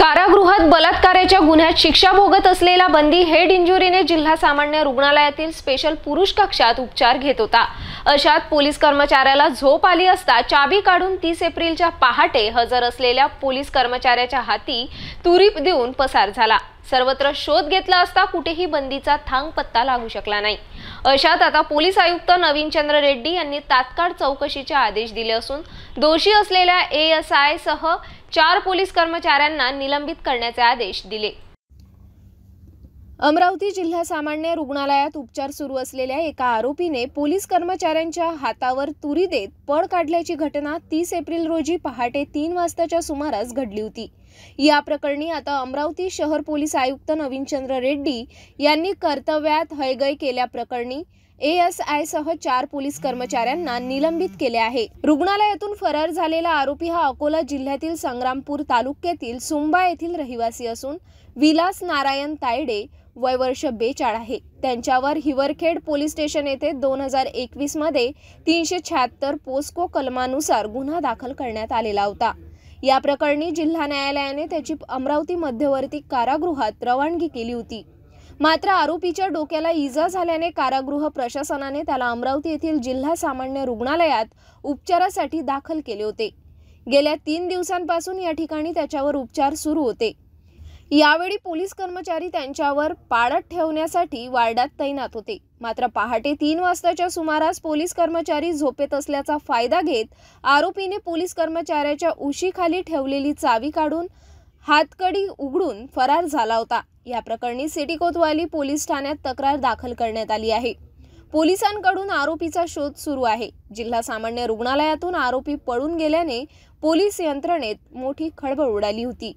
कारागृहात बलात्काराच्या गुन्ह्यात शिक्षा भोगत असलेला बंदी हेड इंजुरीने जिल्हा सामान्य रुग्णालयातील स्पेशल पुरुष कक्षात उपचार घेत होता अशात पोलीस कर्मचाऱ्याला झोप आली असता चाबी काढून तीस एप्रिलच्या पहाटे हजर असलेल्या पोलीस कर्मचाऱ्याच्या हाती तुरीप देऊन पसार झाला सर्वत्र शोध घेतला असता कुठेही बंदीचा थांग पत्ता लागू शकला नाही अशात आता पोलीस आयुक्त नवीनचंद्र रेड्डी यांनी तात्काळ चौकशीचे आदेश दिले असून दोषी असलेल्या ए एस आय सह चार पोलीस कर्मचाऱ्यांना निलंबित करण्याचे आदेश दिले अमरावती जिल्हा सामान्य रुग्णालयात उपचार सुरू असलेल्या एका आरोपीने पोलीस कर्मचाऱ्यांच्या हातावर तुरी देत पळ काढल्याची घटना तीस एप्रिल रोजी पहाटे तीन वाजताच्या सुमारास घडली होती या प्रकरणी आता अमरावती शहर पोलीस आयुक्त नवीनचंद्र रेड्डी यांनी कर्तव्यात हयगय केल्याप्रकरणी एएसआयसह चार पोलीस कर्मचाऱ्यांना निलंबित केले आहे रुग्णालयातून फरार झालेला आरोपी हा अकोला जिल्ह्यातील संग्रामपूर तालुक्यातील सुंबा येथील रहिवासी असून विलास नारायण तायडे वय वर्ष बेचाळ आहे त्यांच्यावर हिवरखेड पोलीस स्टेशन येथे दोन हजार एकवीस मध्ये तीनशे शहात्तर पोस्को कलमानुसार गुन्हा दाखल करण्यात आलेला होता या प्रकरणी जिल्हा न्यायालयाने त्याची अमरावती मध्यवर्ती कारागृहात रवानगी केली होती मात्र आरोपीच्या डोक्याला इजा झाल्याने कारागृह प्रशासनाने त्याला अमरावती येथील जिल्हा सामान्य रुग्णालयात उपचारासाठी दाखल केले होते गेल्या तीन दिवसांपासून या ठिकाणी त्याच्यावर उपचार सुरू होते यावेळी पोलीस कर्मचारी त्यांच्यावर पाळत ठेवण्यासाठी वार्डात तैनात होते मात्र पहाटे तीन वाजताच्या सुमारास पोलीस कर्मचारी झोपेत असल्याचा फायदा घेत आरोपीने पोलीस कर्मचाऱ्याच्या उशीखाली ठेवलेली चावी काढून हातकडी उघडून फरार झाला होता या प्रकरणी सिटी कोतवाली पोलीस ठाण्यात तक्रार दाखल करण्यात आली आहे पोलिसांकडून आरोपीचा शोध सुरू आहे जिल्हा सामान्य रुग्णालयातून आरोपी पळून गेल्याने पोलीस यंत्रणेत मोठी खळबळ उडाली होती